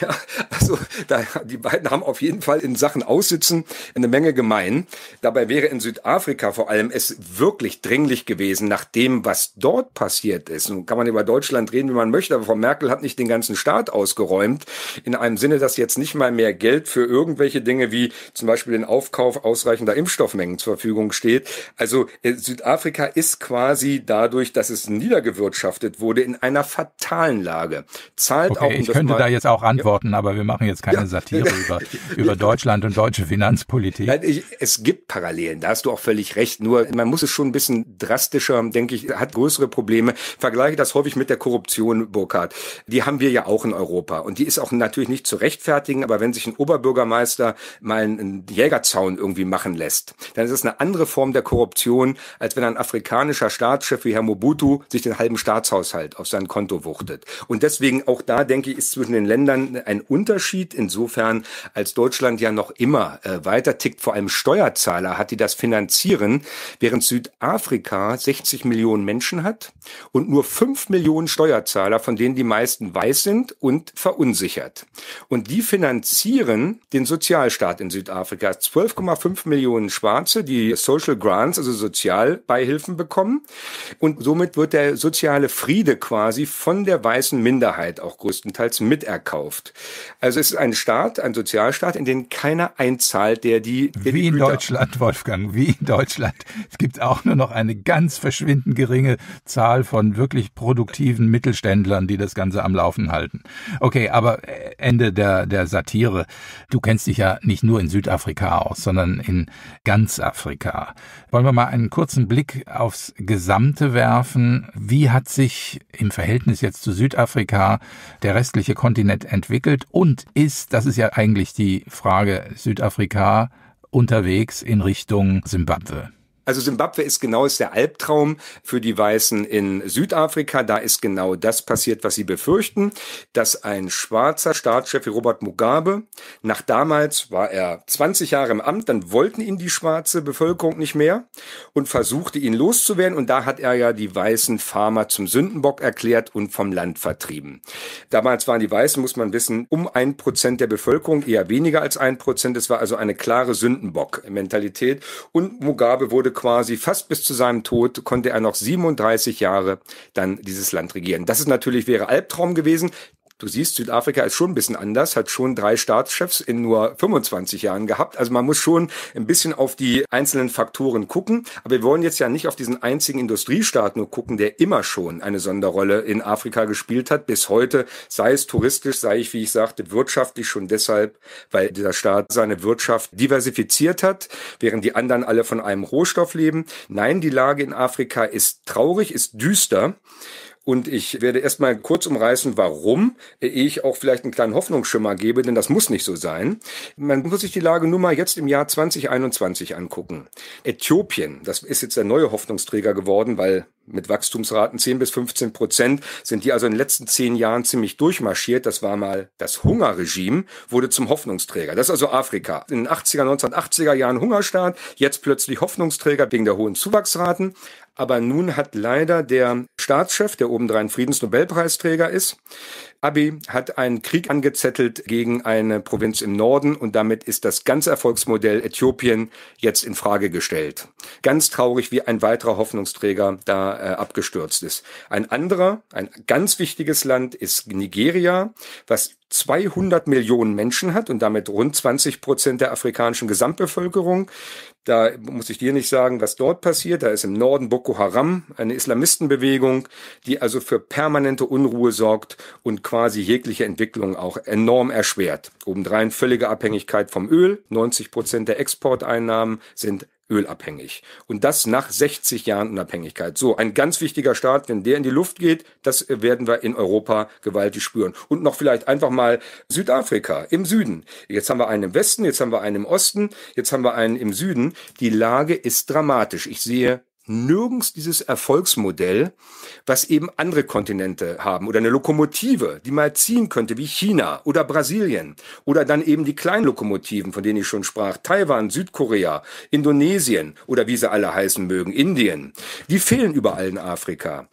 ja, also da, die beiden haben auf jeden Fall in Sachen Aussitzen eine Menge gemein. Dabei wäre in Südafrika vor allem es wirklich dringlich gewesen, nach dem, was dort passiert ist. Nun kann man über Deutschland reden, wie man möchte, aber Frau Merkel hat nicht den ganzen Staat ausgeräumt, in einem Sinne, dass jetzt nicht mal mehr Geld für irgendwelche Dinge wie zum Beispiel den Aufkauf aus ausreichender Impfstoffmengen zur Verfügung steht. Also äh, Südafrika ist quasi dadurch, dass es niedergewirtschaftet wurde, in einer fatalen Lage. Zahlt okay, auch, um ich könnte da jetzt auch antworten, ja. aber wir machen jetzt keine ja. Satire über, über Deutschland und deutsche Finanzpolitik. Nein, ich, es gibt Parallelen, da hast du auch völlig recht. Nur man muss es schon ein bisschen drastischer, denke ich, hat größere Probleme. Vergleiche das häufig mit der Korruption, Burkhardt. Die haben wir ja auch in Europa und die ist auch natürlich nicht zu rechtfertigen, aber wenn sich ein Oberbürgermeister mal einen Jägerzaun irgendwie machen lässt. Dann ist es eine andere Form der Korruption, als wenn ein afrikanischer Staatschef wie Herr Mobutu sich den halben Staatshaushalt auf sein Konto wuchtet. Und deswegen auch da, denke ich, ist zwischen den Ländern ein Unterschied insofern, als Deutschland ja noch immer äh, weiter tickt, vor allem Steuerzahler hat, die das finanzieren, während Südafrika 60 Millionen Menschen hat und nur 5 Millionen Steuerzahler, von denen die meisten weiß sind und verunsichert. Und die finanzieren den Sozialstaat in Südafrika. 12,5 Millionen Schwarze, die Social Grants, also Sozialbeihilfen bekommen. Und somit wird der soziale Friede quasi von der weißen Minderheit auch größtenteils miterkauft. Also es ist ein Staat, ein Sozialstaat, in den keiner einzahlt, der die... Der wie die in Deutschland, Wolfgang, wie in Deutschland. Es gibt auch nur noch eine ganz verschwindend geringe Zahl von wirklich produktiven Mittelständlern, die das Ganze am Laufen halten. Okay, aber äh, Ende der, der Satire. Du kennst dich ja nicht nur in Südafrika aus, sondern in in ganz Afrika. Wollen wir mal einen kurzen Blick aufs Gesamte werfen. Wie hat sich im Verhältnis jetzt zu Südafrika der restliche Kontinent entwickelt und ist, das ist ja eigentlich die Frage, Südafrika unterwegs in Richtung Simbabwe? Also Simbabwe ist genau ist der Albtraum für die Weißen in Südafrika. Da ist genau das passiert, was sie befürchten, dass ein schwarzer Staatschef wie Robert Mugabe, nach damals war er 20 Jahre im Amt, dann wollten ihn die schwarze Bevölkerung nicht mehr und versuchte ihn loszuwerden. Und da hat er ja die weißen Farmer zum Sündenbock erklärt und vom Land vertrieben. Damals waren die Weißen, muss man wissen, um ein Prozent der Bevölkerung, eher weniger als ein Prozent. Es war also eine klare Sündenbock-Mentalität. Und Mugabe wurde quasi fast bis zu seinem Tod konnte er noch 37 Jahre dann dieses Land regieren. Das ist natürlich wäre Albtraum gewesen du siehst, Südafrika ist schon ein bisschen anders, hat schon drei Staatschefs in nur 25 Jahren gehabt. Also man muss schon ein bisschen auf die einzelnen Faktoren gucken. Aber wir wollen jetzt ja nicht auf diesen einzigen Industriestaat nur gucken, der immer schon eine Sonderrolle in Afrika gespielt hat, bis heute, sei es touristisch, sei ich, wie ich sagte, wirtschaftlich schon deshalb, weil dieser Staat seine Wirtschaft diversifiziert hat, während die anderen alle von einem Rohstoff leben. Nein, die Lage in Afrika ist traurig, ist düster. Und ich werde erstmal kurz umreißen, warum, ich auch vielleicht einen kleinen Hoffnungsschimmer gebe, denn das muss nicht so sein. Man muss sich die Lage nur mal jetzt im Jahr 2021 angucken. Äthiopien, das ist jetzt der neue Hoffnungsträger geworden, weil mit Wachstumsraten 10 bis 15 Prozent sind die also in den letzten zehn Jahren ziemlich durchmarschiert. Das war mal das Hungerregime, wurde zum Hoffnungsträger. Das ist also Afrika. In den 80er, 1980er Jahren Hungerstaat, jetzt plötzlich Hoffnungsträger wegen der hohen Zuwachsraten. Aber nun hat leider der Staatschef, der obendrein Friedensnobelpreisträger ist, Abi hat einen Krieg angezettelt gegen eine Provinz im Norden und damit ist das ganze Erfolgsmodell Äthiopien jetzt in Frage gestellt. Ganz traurig, wie ein weiterer Hoffnungsträger da äh, abgestürzt ist. Ein anderer, ein ganz wichtiges Land ist Nigeria, was 200 Millionen Menschen hat und damit rund 20 Prozent der afrikanischen Gesamtbevölkerung. Da muss ich dir nicht sagen, was dort passiert. Da ist im Norden Boko Haram, eine Islamistenbewegung, die also für permanente Unruhe sorgt und quasi jegliche Entwicklung auch enorm erschwert. Obendrein völlige Abhängigkeit vom Öl. 90 Prozent der Exporteinnahmen sind ölabhängig. Und das nach 60 Jahren Unabhängigkeit. So, ein ganz wichtiger Staat, wenn der in die Luft geht, das werden wir in Europa gewaltig spüren. Und noch vielleicht einfach mal Südafrika im Süden. Jetzt haben wir einen im Westen, jetzt haben wir einen im Osten, jetzt haben wir einen im Süden. Die Lage ist dramatisch. Ich sehe nirgends dieses Erfolgsmodell, was eben andere Kontinente haben oder eine Lokomotive, die mal ziehen könnte, wie China oder Brasilien oder dann eben die Kleinlokomotiven, von denen ich schon sprach, Taiwan, Südkorea, Indonesien oder wie sie alle heißen mögen, Indien. Die fehlen überall in Afrika.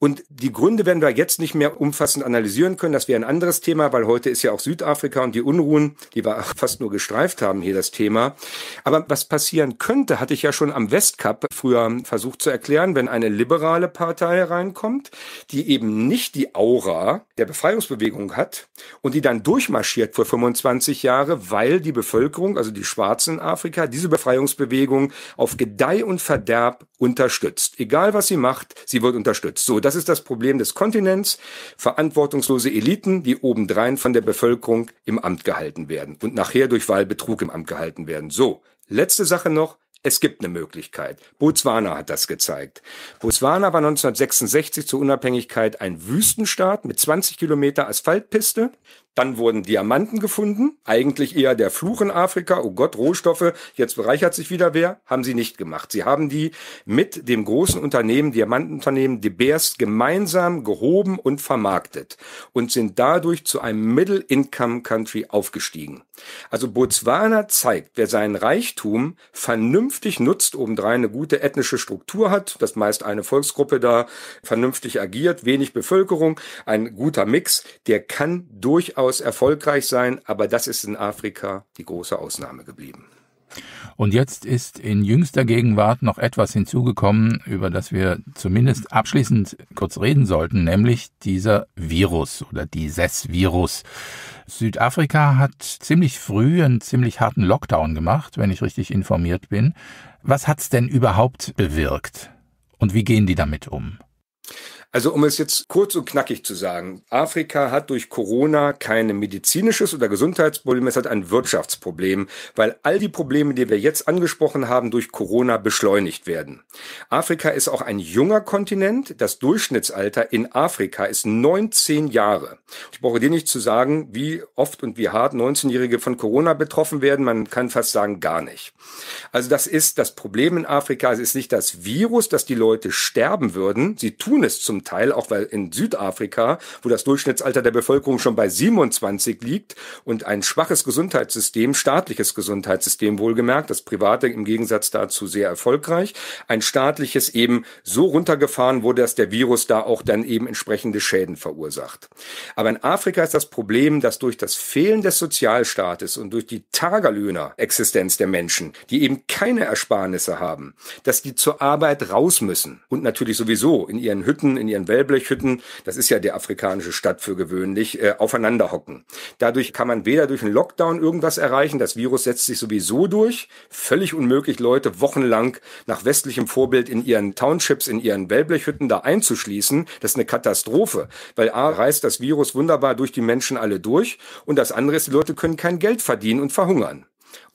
Und die Gründe werden wir jetzt nicht mehr umfassend analysieren können. Das wäre ein anderes Thema, weil heute ist ja auch Südafrika und die Unruhen, die wir fast nur gestreift haben, hier das Thema. Aber was passieren könnte, hatte ich ja schon am Westcup früher versucht zu erklären, wenn eine liberale Partei reinkommt, die eben nicht die Aura der Befreiungsbewegung hat und die dann durchmarschiert vor 25 Jahre, weil die Bevölkerung, also die Schwarzen in Afrika, diese Befreiungsbewegung auf Gedeih und Verderb unterstützt. Egal was sie macht, sie wird unterstützt. So, das ist das Problem des Kontinents. Verantwortungslose Eliten, die obendrein von der Bevölkerung im Amt gehalten werden und nachher durch Wahlbetrug im Amt gehalten werden. So, letzte Sache noch. Es gibt eine Möglichkeit. Botswana hat das gezeigt. Botswana war 1966 zur Unabhängigkeit ein Wüstenstaat mit 20 Kilometer Asphaltpiste. Dann wurden Diamanten gefunden, eigentlich eher der Fluch in Afrika. Oh Gott, Rohstoffe, jetzt bereichert sich wieder wer. Haben sie nicht gemacht. Sie haben die mit dem großen Unternehmen, Diamantenunternehmen De Beers, gemeinsam gehoben und vermarktet und sind dadurch zu einem Middle-Income-Country aufgestiegen. Also Botswana zeigt, wer seinen Reichtum vernünftig nutzt, obendrein eine gute ethnische Struktur hat, dass meist eine Volksgruppe da vernünftig agiert, wenig Bevölkerung, ein guter Mix, der kann durchaus durchaus erfolgreich sein, aber das ist in Afrika die große Ausnahme geblieben. Und jetzt ist in jüngster Gegenwart noch etwas hinzugekommen, über das wir zumindest abschließend kurz reden sollten, nämlich dieser Virus oder dieses Virus. Südafrika hat ziemlich früh einen ziemlich harten Lockdown gemacht, wenn ich richtig informiert bin. Was hat es denn überhaupt bewirkt? Und wie gehen die damit um? Also um es jetzt kurz und knackig zu sagen, Afrika hat durch Corona kein medizinisches oder Gesundheitsproblem, es hat ein Wirtschaftsproblem, weil all die Probleme, die wir jetzt angesprochen haben, durch Corona beschleunigt werden. Afrika ist auch ein junger Kontinent. Das Durchschnittsalter in Afrika ist 19 Jahre. Ich brauche dir nicht zu sagen, wie oft und wie hart 19-Jährige von Corona betroffen werden. Man kann fast sagen, gar nicht. Also das ist das Problem in Afrika. Es ist nicht das Virus, dass die Leute sterben würden. Sie tun es zum zum Teil, auch weil in Südafrika, wo das Durchschnittsalter der Bevölkerung schon bei 27 liegt und ein schwaches Gesundheitssystem, staatliches Gesundheitssystem wohlgemerkt, das private im Gegensatz dazu sehr erfolgreich, ein staatliches eben so runtergefahren wurde, dass der Virus da auch dann eben entsprechende Schäden verursacht. Aber in Afrika ist das Problem, dass durch das Fehlen des Sozialstaates und durch die Tagelöhner-Existenz der Menschen, die eben keine Ersparnisse haben, dass die zur Arbeit raus müssen und natürlich sowieso in ihren Hütten, in in ihren Wellblechhütten, das ist ja der afrikanische Stadt für gewöhnlich, äh, aufeinander hocken. Dadurch kann man weder durch einen Lockdown irgendwas erreichen, das Virus setzt sich sowieso durch, völlig unmöglich, Leute wochenlang nach westlichem Vorbild in ihren Townships, in ihren Wellblechhütten da einzuschließen, das ist eine Katastrophe, weil A reißt das Virus wunderbar durch die Menschen alle durch und das andere ist, die Leute können kein Geld verdienen und verhungern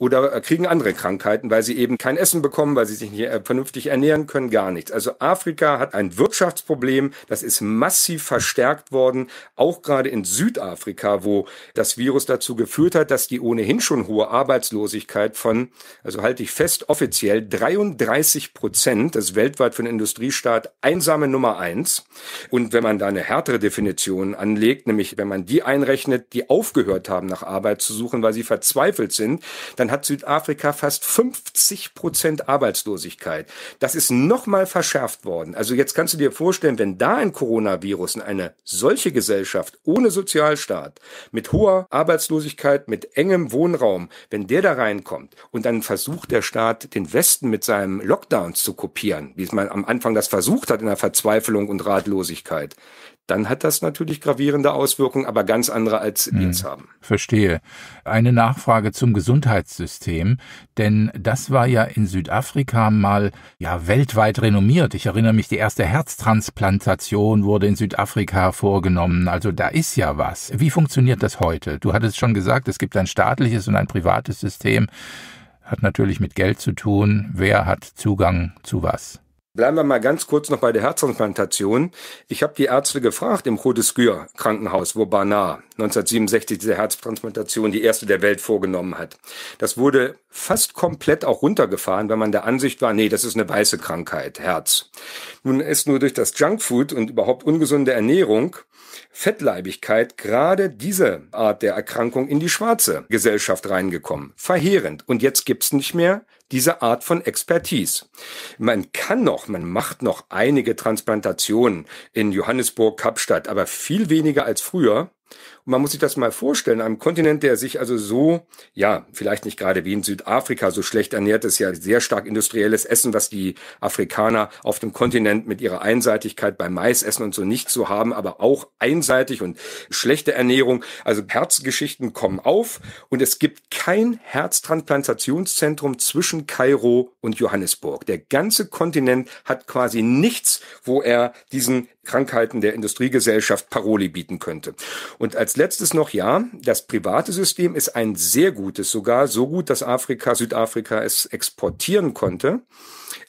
oder äh, kriegen andere Krankheiten, weil sie eben kein Essen bekommen, weil sie sich nicht äh, vernünftig ernähren können, gar nichts. Also Afrika hat ein Wirtschaftsproblem, das ist massiv verstärkt worden, auch gerade in Südafrika, wo das Virus dazu geführt hat, dass die ohnehin schon hohe Arbeitslosigkeit von, also halte ich fest, offiziell 33 Prozent, das ist weltweit für den Industriestaat einsame Nummer eins. Und wenn man da eine härtere Definition anlegt, nämlich wenn man die einrechnet, die aufgehört haben, nach Arbeit zu suchen, weil sie verzweifelt sind, dann hat Südafrika fast 50 Prozent Arbeitslosigkeit. Das ist nochmal verschärft worden. Also jetzt kannst du dir vorstellen, wenn da ein Coronavirus in eine solche Gesellschaft ohne Sozialstaat, mit hoher Arbeitslosigkeit, mit engem Wohnraum, wenn der da reinkommt und dann versucht der Staat, den Westen mit seinem Lockdowns zu kopieren, wie es man am Anfang das versucht hat in der Verzweiflung und Ratlosigkeit, dann hat das natürlich gravierende Auswirkungen, aber ganz andere als wir hm, jetzt haben. Verstehe. Eine Nachfrage zum Gesundheitssystem, denn das war ja in Südafrika mal ja weltweit renommiert. Ich erinnere mich, die erste Herztransplantation wurde in Südafrika vorgenommen. Also da ist ja was. Wie funktioniert das heute? Du hattest schon gesagt, es gibt ein staatliches und ein privates System. Hat natürlich mit Geld zu tun. Wer hat Zugang zu was? Bleiben wir mal ganz kurz noch bei der Herztransplantation. Ich habe die Ärzte gefragt im Rodescure Krankenhaus, wo Barnard 1967 diese Herztransplantation, die erste der Welt, vorgenommen hat. Das wurde fast komplett auch runtergefahren, weil man der Ansicht war, nee, das ist eine weiße Krankheit, Herz. Nun ist nur durch das Junkfood und überhaupt ungesunde Ernährung Fettleibigkeit gerade diese Art der Erkrankung in die schwarze Gesellschaft reingekommen. Verheerend. Und jetzt gibt's nicht mehr diese Art von Expertise. Man kann noch, man macht noch einige Transplantationen in Johannesburg, Kapstadt, aber viel weniger als früher. Und man muss sich das mal vorstellen, einem Kontinent, der sich also so, ja, vielleicht nicht gerade wie in Südafrika so schlecht ernährt, ist ja sehr stark industrielles Essen, was die Afrikaner auf dem Kontinent mit ihrer Einseitigkeit beim Maisessen und so nicht so haben, aber auch einseitig und schlechte Ernährung. Also Herzgeschichten kommen auf und es gibt kein Herztransplantationszentrum zwischen Kairo und Johannesburg. Der ganze Kontinent hat quasi nichts, wo er diesen Krankheiten der Industriegesellschaft Paroli bieten könnte. Und als als letztes noch ja, das private System ist ein sehr gutes, sogar so gut, dass Afrika, Südafrika es exportieren konnte.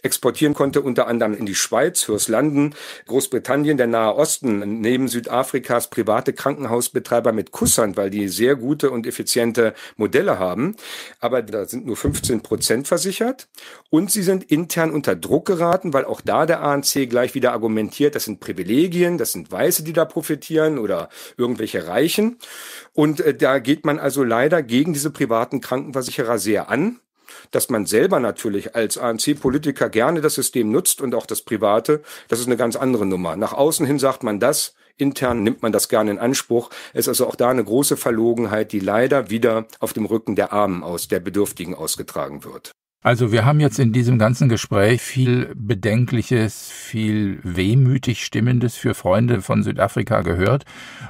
Exportieren konnte unter anderem in die Schweiz, fürs Landen, Großbritannien, der Nahe Osten, neben Südafrikas private Krankenhausbetreiber mit Kusshand, weil die sehr gute und effiziente Modelle haben. Aber da sind nur 15 Prozent versichert. Und sie sind intern unter Druck geraten, weil auch da der ANC gleich wieder argumentiert, das sind Privilegien, das sind Weiße, die da profitieren oder irgendwelche Reichen erreichen. Und äh, da geht man also leider gegen diese privaten Krankenversicherer sehr an dass man selber natürlich als ANC-Politiker gerne das System nutzt und auch das Private, das ist eine ganz andere Nummer. Nach außen hin sagt man das, intern nimmt man das gerne in Anspruch. Es ist also auch da eine große Verlogenheit, die leider wieder auf dem Rücken der Armen aus, der Bedürftigen ausgetragen wird. Also wir haben jetzt in diesem ganzen Gespräch viel Bedenkliches, viel wehmütig Stimmendes für Freunde von Südafrika gehört.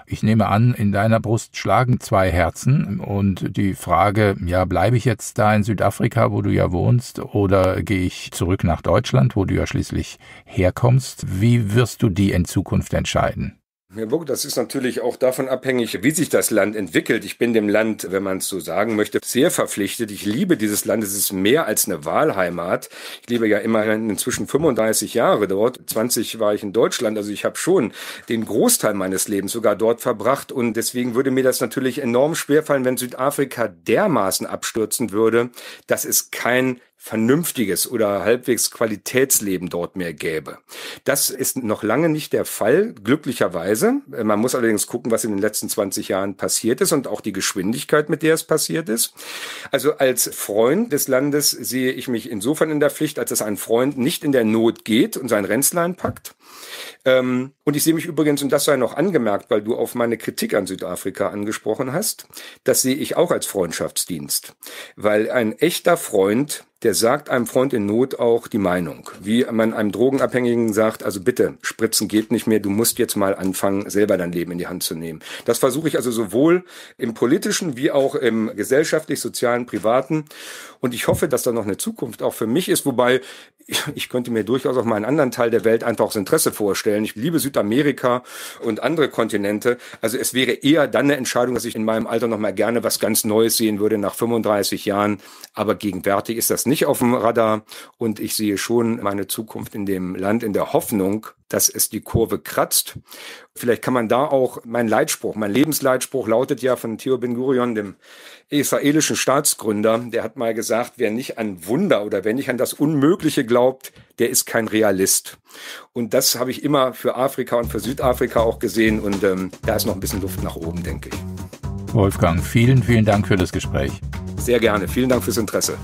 Ich nehme an, in deiner Brust schlagen zwei Herzen und die Frage, ja, bleibe ich jetzt da in Südafrika, wo du ja wohnst, oder gehe ich zurück nach Deutschland, wo du ja schließlich herkommst? Wie wirst du die in Zukunft entscheiden? Herr Burg, das ist natürlich auch davon abhängig, wie sich das Land entwickelt. Ich bin dem Land, wenn man es so sagen möchte, sehr verpflichtet. Ich liebe dieses Land. Es ist mehr als eine Wahlheimat. Ich lebe ja immerhin inzwischen 35 Jahre dort. 20 war ich in Deutschland. Also ich habe schon den Großteil meines Lebens sogar dort verbracht. Und deswegen würde mir das natürlich enorm schwerfallen, wenn Südafrika dermaßen abstürzen würde, dass es kein vernünftiges oder halbwegs Qualitätsleben dort mehr gäbe. Das ist noch lange nicht der Fall, glücklicherweise. Äh, man muss allerdings gucken, was in den letzten 20 Jahren passiert ist und auch die Geschwindigkeit, mit der es passiert ist. Also als Freund des Landes sehe ich mich insofern in der Pflicht, als dass ein Freund nicht in der Not geht und sein Ränzlein packt, ähm, und ich sehe mich übrigens, und das sei noch angemerkt, weil du auf meine Kritik an Südafrika angesprochen hast, das sehe ich auch als Freundschaftsdienst. Weil ein echter Freund der sagt einem Freund in Not auch die Meinung. Wie man einem Drogenabhängigen sagt, also bitte, Spritzen geht nicht mehr, du musst jetzt mal anfangen, selber dein Leben in die Hand zu nehmen. Das versuche ich also sowohl im politischen wie auch im gesellschaftlich, sozialen, privaten. Und ich hoffe, dass da noch eine Zukunft auch für mich ist, wobei ich könnte mir durchaus auch mal einen anderen Teil der Welt einfach aus Interesse vorstellen. Ich liebe Südamerika und andere Kontinente. Also es wäre eher dann eine Entscheidung, dass ich in meinem Alter noch mal gerne was ganz Neues sehen würde nach 35 Jahren. Aber gegenwärtig ist das nicht auf dem Radar und ich sehe schon meine Zukunft in dem Land in der Hoffnung, dass es die Kurve kratzt. Vielleicht kann man da auch mein Leitspruch, mein Lebensleitspruch lautet ja von Theo Ben Gurion, dem israelischen Staatsgründer, der hat mal gesagt, wer nicht an Wunder oder wer nicht an das Unmögliche glaubt, der ist kein Realist. Und das habe ich immer für Afrika und für Südafrika auch gesehen und ähm, da ist noch ein bisschen Luft nach oben, denke ich. Wolfgang, vielen, vielen Dank für das Gespräch. Sehr gerne. Vielen Dank fürs Interesse.